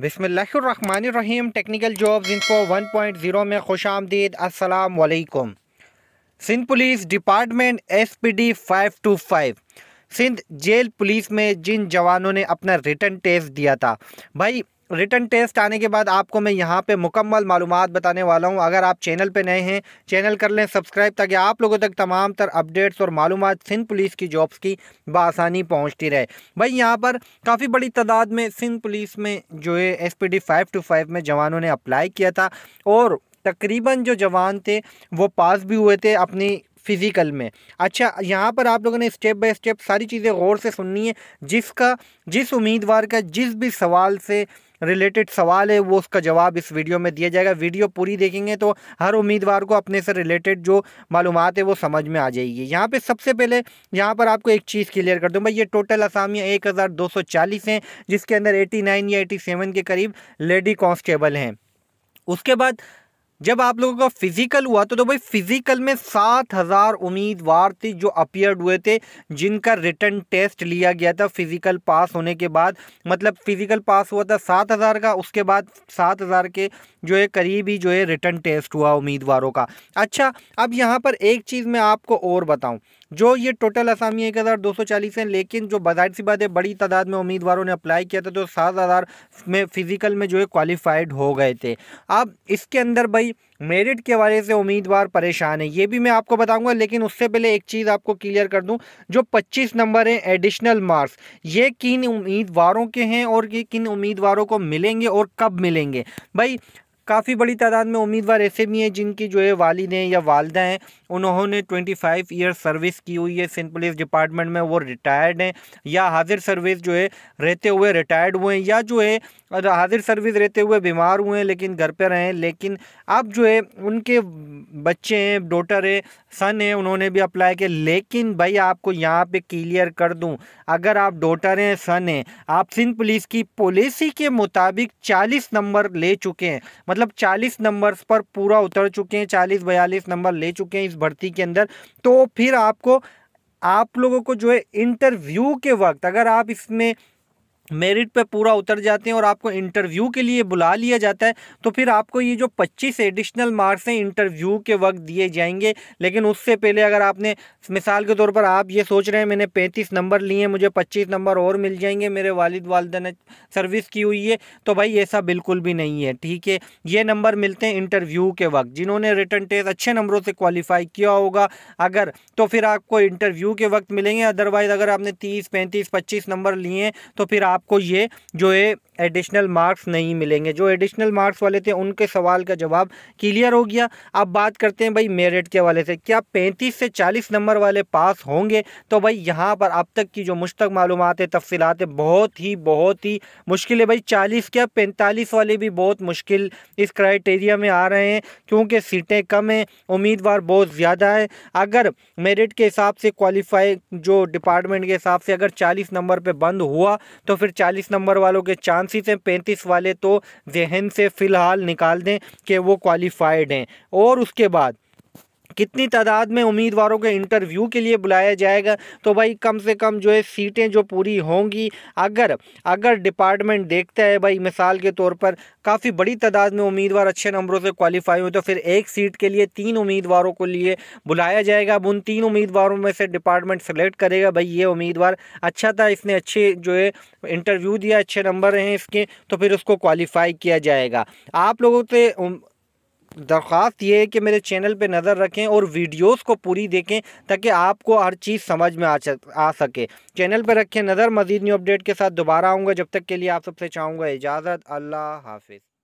बिसमीम technical one point 1.0 में खुश आमदीद असलकुम Sindh police department S P D five two five Sindh jail police में जिन जवानों ने अपना रिटर्न टेस्ट दिया था भाई रिटर्न टेस्ट आने के बाद आपको मैं यहाँ पे मुकम्मल मालूम बताने वाला हूँ अगर आप चैनल पे नए हैं चैनल कर लें सब्सक्राइब ताकि आप लोगों तक तमाम तर अपडेट्स और मालूम सिंध पुलिस की जॉब्स की बासानी पहुँचती रहे भाई यहाँ पर काफ़ी बड़ी तादाद में सिंध पुलिस में जो है S P D five two five में जवानों ने अप्लाई किया था और तकरीबन जो जवान थे वो पास भी हुए थे अपनी फिज़िकल में अच्छा यहाँ पर आप लोगों ने स्टेप बाय स्टेप सारी चीज़ें गौर से सुननी है जिसका जिस उम्मीदवार का जिस भी सवाल से रिलेटेड सवाल है वो उसका जवाब इस वीडियो में दिया जाएगा वीडियो पूरी देखेंगे तो हर उम्मीदवार को अपने से रिलेटेड जो मालूम है वो समझ में आ जाएगी यहाँ पे सबसे पहले यहाँ पर आपको एक चीज़ क्लियर कर दूँ भाई ये टोटल असामियाँ एक हज़ार दो सौ चालीस हैं जिसके अंदर एटी नाइन या एटी सेवन के करीब लेडी कॉन्स्टेबल हैं उसके बाद जब आप लोगों का फिजिकल हुआ तो, तो भाई फिजिकल में सात हज़ार उम्मीदवार थे जो अपियर्ड हुए थे जिनका रिटर्न टेस्ट लिया गया था फिजिकल पास होने के बाद मतलब फिजिकल पास हुआ था सात हज़ार का उसके बाद सात हज़ार के जो है करीब ही जो है रिटर्न टेस्ट हुआ उम्मीदवारों का अच्छा अब यहाँ पर एक चीज़ मैं आपको और बताऊँ जो ये टोटल असामी एक हज़ार दो सौ चालीस हैं लेकिन जो बाहर सी बात है बड़ी तादाद में उम्मीदवारों ने अप्लाई किया था तो सात हज़ार में फ़िज़िकल में जो है क्वालिफाइड हो गए थे अब इसके अंदर भाई मेरिट के हवाले से उम्मीदवार परेशान है ये भी मैं आपको बताऊंगा लेकिन उससे पहले एक चीज़ आपको क्लियर कर दूं जो 25 नंबर हैं एडिशनल मार्क्स ये किन उम्मीदवारों के हैं और ये किन उम्मीदवारों को मिलेंगे और कब मिलेंगे भाई काफ़ी बड़ी तादाद में उम्मीदवार ऐसे भी e हैं जिनकी जो है वालद हैं या वालदा हैं उन्होंने ट्वेंटी फाइव ईयर सर्विस की हुई है सिंध पुलिस डिपार्टमेंट में वो रिटायर्ड हैं या हाजिर सर्विस जो है रहते हुए रिटायर्ड हुए हैं या जो है और हाजिर सर्विस रहते हुए बीमार हुए हैं लेकिन घर पर रहें लेकिन अब जो है उनके बच्चे हैं डोटर है सन है उन्होंने भी अप्लाई किया लेकिन भाई आपको यहाँ पे क्लियर कर दूँ अगर आप डोटर हैं सन हैं आप सिंध पुलिस की पॉलिसी के मुताबिक चालीस नंबर ले चुके हैं मतलब चालीस नंबर पर पूरा उतर चुके हैं चालीस बयालीस नंबर ले चुके हैं इस भर्ती के अंदर तो फिर आपको आप लोगों को जो है इंटरव्यू के वक्त अगर आप इसमें मेरिट पे पूरा उतर जाते हैं और आपको इंटरव्यू के लिए बुला लिया जाता है तो फिर आपको ये जो 25 एडिशनल मार्क्स हैं इंटरव्यू के वक्त दिए जाएंगे लेकिन उससे पहले अगर आपने मिसाल के तौर पर आप ये सोच रहे हैं मैंने 35 नंबर लिए हैं मुझे 25 नंबर और मिल जाएंगे मेरे वालिद वालदा ने सर्विस की हुई है तो भाई ऐसा बिल्कुल भी नहीं है ठीक है ये नंबर मिलते हैं इंटरव्यू के वक्त जिन्होंने रिटर्न टेस्ट अच्छे नंबरों से क्वालिफाई किया होगा अगर तो फिर आपको इंटरव्यू के वक्त मिलेंगे अदरवाइज़ अगर आपने तीस पैंतीस पच्चीस नंबर लिए हैं तो फिर आप आपको ये जो है एडिशनल मार्क्स नहीं मिलेंगे जो एडिशनल मार्क्स वाले थे उनके सवाल का जवाब क्लियर हो गया अब बात करते हैं भाई मेरिट के वाले से क्या पैंतीस से चालीस नंबर वाले पास होंगे तो भाई यहाँ पर अब तक की जो मुश्तक मालूम है तफसीत है बहुत ही बहुत ही मुश्किल है भाई चालीस क्या पैंतालीस वाले भी बहुत मुश्किल इस क्राइटेरिया में आ रहे हैं क्योंकि सीटें कम हैं उम्मीदवार बहुत ज़्यादा है अगर मेरिट के हिसाब से क्वालिफाई जो डिपार्टमेंट के हिसाब से अगर चालीस नंबर पर बंद हुआ तो फिर चालीस नंबर वालों के चांस चांसेस हैं पैंतीस वाले तो जहन से फ़िलहाल निकाल दें कि वो क्वालिफाइड हैं और उसके बाद कितनी तादाद में उम्मीदवारों के इंटरव्यू के लिए बुलाया जाएगा तो भाई कम से कम जो है सीटें जो पूरी होंगी अगर अगर डिपार्टमेंट देखता है भाई मिसाल के तौर पर काफ़ी बड़ी तादाद में उम्मीदवार अच्छे नंबरों से क्वालिफाई हुए तो फिर एक सीट के लिए तीन उम्मीदवारों को लिए बुलाया जाएगा अब उन तीन उम्मीदवारों में से डिपार्टमेंट सेलेक्ट करेगा भाई ये उम्मीदवार अच्छा था इसने अच्छे जो है इंटरव्यू दिया अच्छे नंबर हैं इसके तो फिर उसको क्वालिफाई किया जाएगा आप लोगों से दरख्वास्त ये है कि मेरे चैनल पे नज़र रखें और वीडियोस को पूरी देखें ताकि आपको हर चीज़ समझ में आ सके चैनल पर रखें नज़र मज़ीद न्यू अपडेट के साथ दोबारा आऊँगा जब तक के लिए आप सबसे चाहूँगा इजाज़त अल्लाह हाफिज़